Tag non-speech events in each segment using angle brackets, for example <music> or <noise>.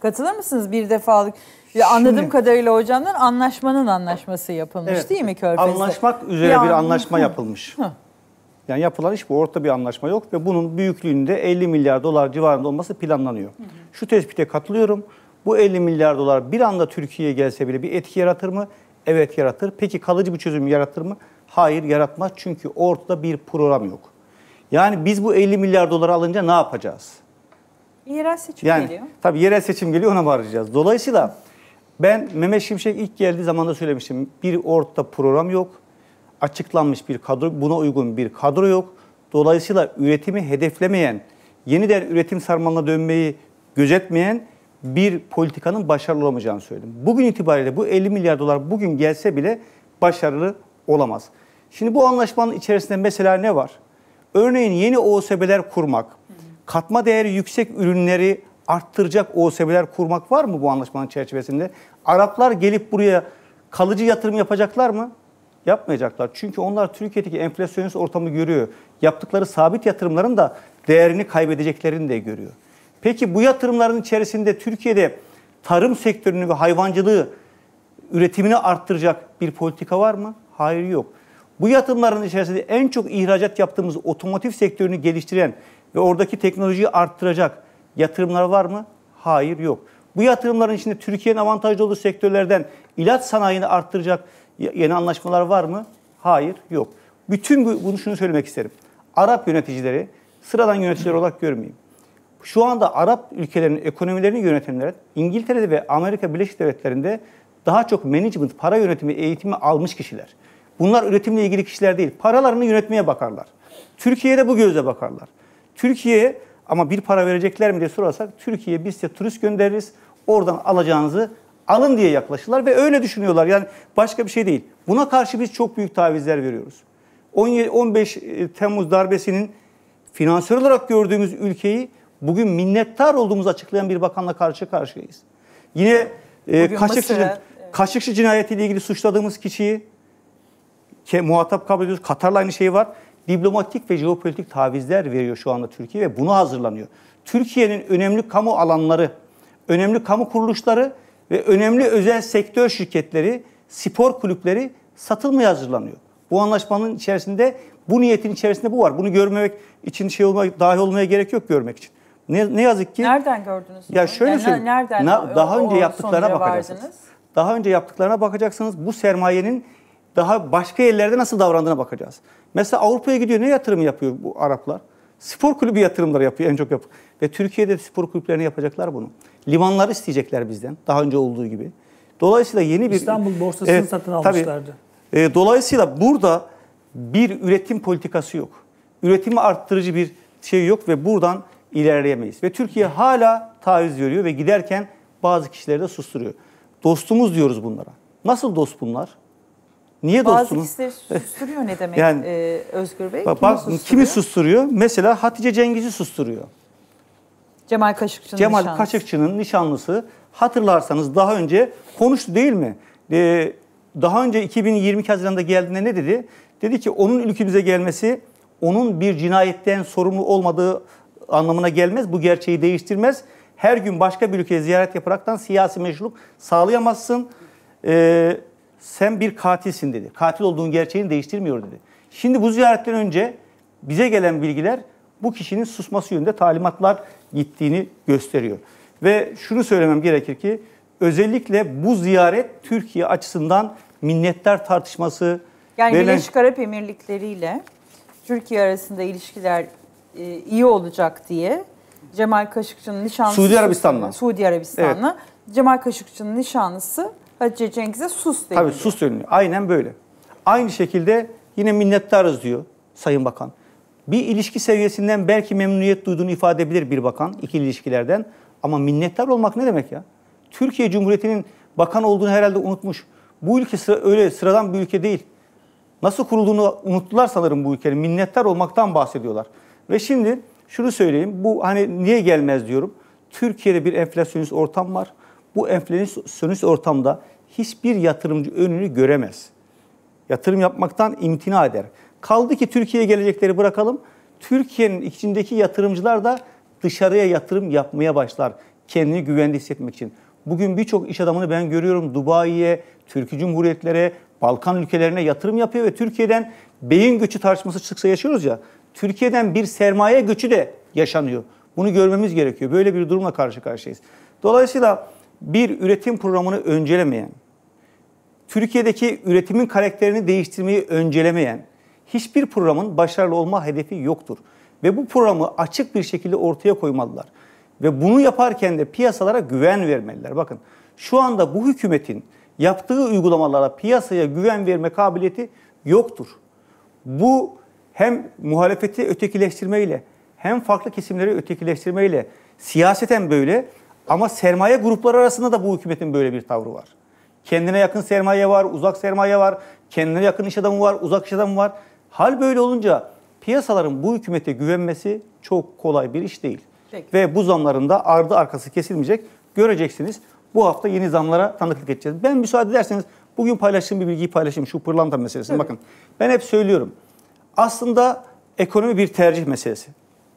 Katılır mısınız bir defalık? Ya anladığım Şimdi, kadarıyla hocamdan anlaşmanın anlaşması yapılmış evet, değil mi Körfez'de? Anlaşmak üzere ya, bir anlaşma hı. yapılmış. Hı. Yani yapılan iş bu. Orta bir anlaşma yok ve bunun büyüklüğünde 50 milyar dolar civarında olması planlanıyor. Hı hı. Şu tespite katılıyorum. Bu 50 milyar dolar bir anda Türkiye'ye gelse bile bir etki yaratır mı? Evet yaratır. Peki kalıcı bir çözüm yaratır mı? Hayır yaratmaz. Çünkü ortada bir program yok. Yani biz bu 50 milyar doları alınca ne yapacağız? Yerel seçim yani, geliyor. Tabii yerel seçim geliyor ona bağıracağız. Dolayısıyla ben Mehmet Şimşek ilk geldiği zaman da söylemiştim. Bir ortada program yok. Açıklanmış bir kadro, buna uygun bir kadro yok. Dolayısıyla üretimi hedeflemeyen, yeniden üretim sarmalına dönmeyi gözetmeyen bir politikanın başarılı olamayacağını söyledim. Bugün itibariyle bu 50 milyar dolar bugün gelse bile başarılı olamaz. Şimdi bu anlaşmanın içerisinde mesela ne var? Örneğin yeni OSB'ler kurmak, katma değeri yüksek ürünleri arttıracak OSB'ler kurmak var mı bu anlaşmanın çerçevesinde? Araplar gelip buraya kalıcı yatırım yapacaklar mı? Yapmayacaklar. Çünkü onlar Türkiye'deki enflasyonist ortamı görüyor. Yaptıkları sabit yatırımların da değerini kaybedeceklerini de görüyor. Peki bu yatırımların içerisinde Türkiye'de tarım sektörünü ve hayvancılığı üretimini arttıracak bir politika var mı? Hayır yok. Bu yatırımların içerisinde en çok ihracat yaptığımız otomotiv sektörünü geliştiren ve oradaki teknolojiyi arttıracak yatırımlar var mı? Hayır yok. Bu yatırımların içinde Türkiye'nin avantajlı olduğu sektörlerden ilaç sanayini arttıracak yeni anlaşmalar var mı? Hayır yok. Bütün bu, bunu şunu söylemek isterim. Arap yöneticileri sıradan yöneticiler olarak görmeyeyim. Şu anda Arap ülkelerinin ekonomilerini yönetenler İngiltere'de ve Amerika Birleşik Devletleri'nde daha çok management, para yönetimi eğitimi almış kişiler. Bunlar üretimle ilgili kişiler değil. Paralarını yönetmeye bakarlar. Türkiye'de bu gözle bakarlar. Türkiye ama bir para verecekler mi diye sorarsak Türkiye biz size turist göndeririz. Oradan alacağınızı alın diye yaklaşırlar ve öyle düşünüyorlar. Yani başka bir şey değil. Buna karşı biz çok büyük tavizler veriyoruz. 15 e, Temmuz darbesinin finansör olarak gördüğümüz ülkeyi bugün minnettar olduğumuzu açıklayan bir bakanla karşı karşıyayız. Yine e, Kaşıkçı, Mısır'a, evet. Kaşıkçı cinayetiyle ilgili suçladığımız kişiyi ke, muhatap kabul ediyoruz. Katar'la aynı şey var diplomatik ve jeopolitik tavizler veriyor şu anda Türkiye ve bunu hazırlanıyor. Türkiye'nin önemli kamu alanları, önemli kamu kuruluşları ve önemli özel sektör şirketleri, spor kulüpleri satılmaya hazırlanıyor. Bu anlaşmanın içerisinde, bu niyetin içerisinde bu var. Bunu görmemek için şey olmak, dahil olmaya gerek yok görmek için. Ne, ne yazık ki... Nereden gördünüz? Ya bunu? şöyle yani söyleyeyim. Nereden? Na, daha o, önce o yaptıklarına bakacaksınız. Vardınız? Daha önce yaptıklarına bakacaksınız. Bu sermayenin daha başka yerlerde nasıl davrandığına bakacağız. Mesela Avrupa'ya gidiyor ne yatırım yapıyor bu Araplar? Spor kulübü yatırımları yapıyor en çok yapıyor. Ve Türkiye'de spor kulüplerini yapacaklar bunu. Limanları isteyecekler bizden daha önce olduğu gibi. Dolayısıyla yeni bir... İstanbul borsasını evet, satın almışlardı. Tabii, e, ee, dolayısıyla burada bir üretim politikası yok. Üretimi arttırıcı bir şey yok ve buradan ilerleyemeyiz. Ve Türkiye hala taviz veriyor ve giderken bazı kişileri de susturuyor. Dostumuz diyoruz bunlara. Nasıl dost bunlar? Niye Bazı dostum? Bazı susturuyor ne demek <laughs> yani, e, Özgür Bey? Bak, kimi, susturuyor? kimi susturuyor? Mesela Hatice Cengiz'i susturuyor. Cemal Kaşıkçı'nın Cemal nişanlısı. Kaşıkçı'nın nişanlısı. Hatırlarsanız daha önce konuştu değil mi? Ee, daha önce 2020 Haziran'da geldiğinde ne dedi? Dedi ki onun ülkemize gelmesi onun bir cinayetten sorumlu olmadığı anlamına gelmez. Bu gerçeği değiştirmez. Her gün başka bir ülkeye ziyaret yaparaktan siyasi meşruluk sağlayamazsın. Ee, sen bir katilsin dedi. Katil olduğun gerçeğini değiştirmiyor dedi. Şimdi bu ziyaretten önce bize gelen bilgiler bu kişinin susması yönünde talimatlar gittiğini gösteriyor. Ve şunu söylemem gerekir ki özellikle bu ziyaret Türkiye açısından minnettar tartışması yani verilen... Birleşik Arap Emirlikleri ile Türkiye arasında ilişkiler e, iyi olacak diye Cemal Kaşıkçı'nın nişanlısı Suudi Arabistan'la Suudi Arabistan'la evet. Cemal Kaşıkçı'nın nişanlısı Hacı Cengiz'e sus deniliyor. Tabii sus deniliyor. Aynen böyle. Aynı şekilde yine minnettarız diyor Sayın Bakan. Bir ilişki seviyesinden belki memnuniyet duyduğunu ifade edebilir bir bakan ikili ilişkilerden. Ama minnettar olmak ne demek ya? Türkiye Cumhuriyeti'nin bakan olduğunu herhalde unutmuş. Bu ülke sıra, öyle sıradan bir ülke değil. Nasıl kurulduğunu unuttular sanırım bu ülkenin. Minnettar olmaktan bahsediyorlar. Ve şimdi şunu söyleyeyim. Bu hani niye gelmez diyorum. Türkiye'de bir enflasyonist ortam var bu enflasyonist ortamda hiçbir yatırımcı önünü göremez. Yatırım yapmaktan imtina eder. Kaldı ki Türkiye'ye gelecekleri bırakalım. Türkiye'nin içindeki yatırımcılar da dışarıya yatırım yapmaya başlar. Kendini güvende hissetmek için. Bugün birçok iş adamını ben görüyorum Dubai'ye, Türk Cumhuriyetlere, Balkan ülkelerine yatırım yapıyor ve Türkiye'den beyin göçü tartışması çıksa yaşıyoruz ya. Türkiye'den bir sermaye göçü de yaşanıyor. Bunu görmemiz gerekiyor. Böyle bir durumla karşı karşıyayız. Dolayısıyla bir üretim programını öncelemeyen, Türkiye'deki üretimin karakterini değiştirmeyi öncelemeyen hiçbir programın başarılı olma hedefi yoktur. Ve bu programı açık bir şekilde ortaya koymalılar. Ve bunu yaparken de piyasalara güven vermeliler. Bakın şu anda bu hükümetin yaptığı uygulamalara piyasaya güven verme kabiliyeti yoktur. Bu hem muhalefeti ötekileştirmeyle hem farklı kesimleri ötekileştirmeyle siyaseten böyle ama sermaye grupları arasında da bu hükümetin böyle bir tavrı var. Kendine yakın sermaye var, uzak sermaye var, kendine yakın iş adamı var, uzak iş adamı var. Hal böyle olunca piyasaların bu hükümete güvenmesi çok kolay bir iş değil. Peki. Ve bu zamların da ardı arkası kesilmeyecek. Göreceksiniz bu hafta yeni zamlara tanıklık edeceğiz. Ben müsaade ederseniz bugün paylaştığım bir bilgiyi paylaşayım şu pırlanta meselesini. Bakın ben hep söylüyorum. Aslında ekonomi bir tercih meselesi.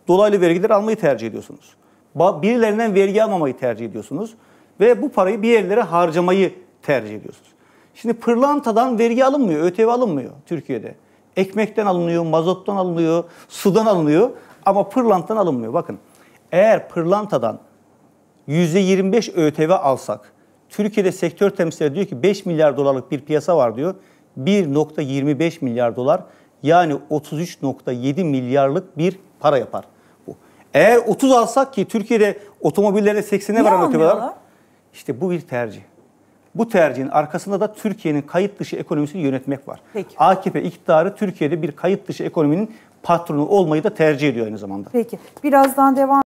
Dolaylı vergiler almayı tercih ediyorsunuz. Birilerinden vergi almamayı tercih ediyorsunuz ve bu parayı bir yerlere harcamayı tercih ediyorsunuz. Şimdi pırlantadan vergi alınmıyor, ÖTV alınmıyor Türkiye'de. Ekmekten alınıyor, mazottan alınıyor, sudan alınıyor ama pırlantadan alınmıyor. Bakın eğer pırlantadan %25 ÖTV alsak, Türkiye'de sektör temsilcileri diyor ki 5 milyar dolarlık bir piyasa var diyor. 1.25 milyar dolar yani 33.7 milyarlık bir para yapar. Eğer 30 alsak ki Türkiye'de otomobillerde 80'e varan ötüyorlar. İşte bu bir tercih. Bu tercihin arkasında da Türkiye'nin kayıt dışı ekonomisini yönetmek var. Peki. AKP iktidarı Türkiye'de bir kayıt dışı ekonominin patronu olmayı da tercih ediyor aynı zamanda. Peki. Birazdan devam